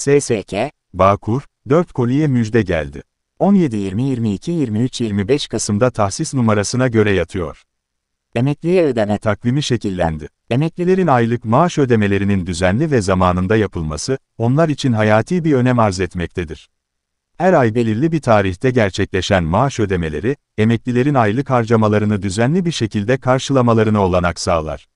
SSK, Bağkur, 4 koliye müjde geldi. 17, 20, 22, 23, 25 Kasım'da tahsis numarasına göre yatıyor. Emekliye ödeme takvimi şekillendi. Emeklilerin aylık maaş ödemelerinin düzenli ve zamanında yapılması, onlar için hayati bir önem arz etmektedir. Her ay belirli bir tarihte gerçekleşen maaş ödemeleri, emeklilerin aylık harcamalarını düzenli bir şekilde karşılamalarını olanak sağlar.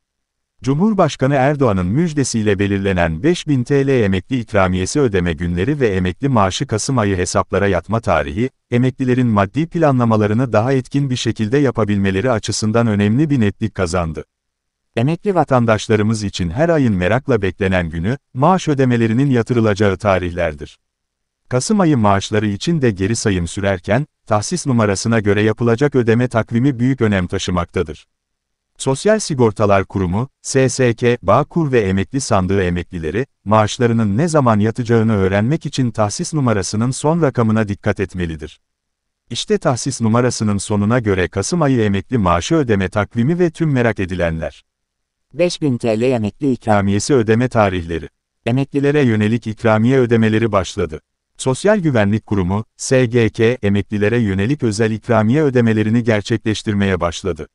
Cumhurbaşkanı Erdoğan'ın müjdesiyle belirlenen 5000 TL emekli ikramiyesi ödeme günleri ve emekli maaşı Kasım ayı hesaplara yatma tarihi, emeklilerin maddi planlamalarını daha etkin bir şekilde yapabilmeleri açısından önemli bir netlik kazandı. Emekli vatandaşlarımız için her ayın merakla beklenen günü, maaş ödemelerinin yatırılacağı tarihlerdir. Kasım ayı maaşları için de geri sayım sürerken, tahsis numarasına göre yapılacak ödeme takvimi büyük önem taşımaktadır. Sosyal Sigortalar Kurumu, SSK, Bağkur ve emekli sandığı emeklileri, maaşlarının ne zaman yatacağını öğrenmek için tahsis numarasının son rakamına dikkat etmelidir. İşte tahsis numarasının sonuna göre Kasım ayı emekli maaşı ödeme takvimi ve tüm merak edilenler. 5000 TL emekli ikramiyesi ödeme tarihleri. Emeklilere yönelik ikramiye ödemeleri başladı. Sosyal Güvenlik Kurumu, SGK, emeklilere yönelik özel ikramiye ödemelerini gerçekleştirmeye başladı.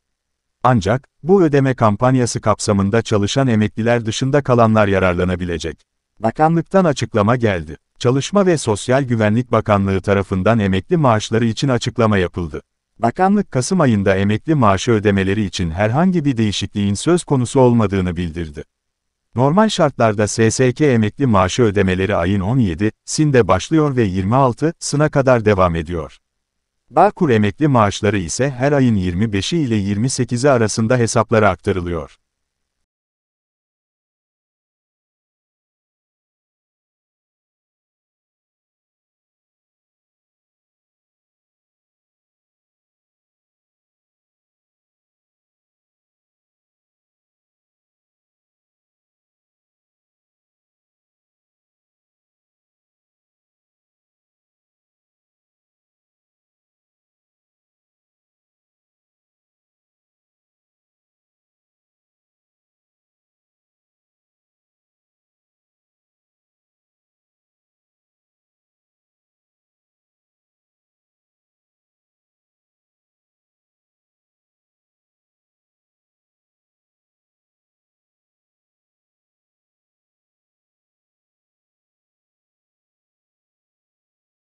Ancak, bu ödeme kampanyası kapsamında çalışan emekliler dışında kalanlar yararlanabilecek. Bakanlıktan açıklama geldi. Çalışma ve Sosyal Güvenlik Bakanlığı tarafından emekli maaşları için açıklama yapıldı. Bakanlık Kasım ayında emekli maaşı ödemeleri için herhangi bir değişikliğin söz konusu olmadığını bildirdi. Normal şartlarda SSK emekli maaşı ödemeleri ayın 17'sinde başlıyor ve 26'sına kadar devam ediyor. Bağkur emekli maaşları ise her ayın 25'i ile 28'i arasında hesaplara aktarılıyor.